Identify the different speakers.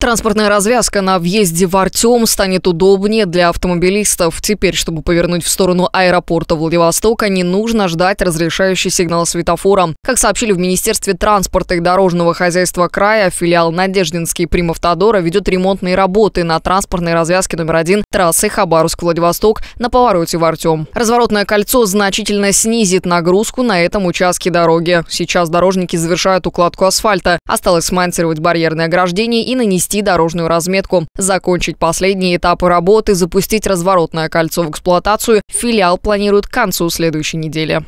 Speaker 1: Транспортная развязка на въезде в Артем станет удобнее для автомобилистов. Теперь, чтобы повернуть в сторону аэропорта Владивостока, не нужно ждать разрешающий сигнал светофора. Как сообщили в Министерстве транспорта и дорожного хозяйства края, филиал Надеждинский Примавтодора ведет ремонтные работы на транспортной развязке номер один трассы Хабаровск-Владивосток на повороте в Артем. Разворотное кольцо значительно снизит нагрузку на этом участке дороги. Сейчас дорожники завершают укладку асфальта. Осталось смонтировать барьерное ограждение и нанести провести дорожную разметку, закончить последние этапы работы, запустить разворотное кольцо в эксплуатацию филиал планирует к концу следующей недели.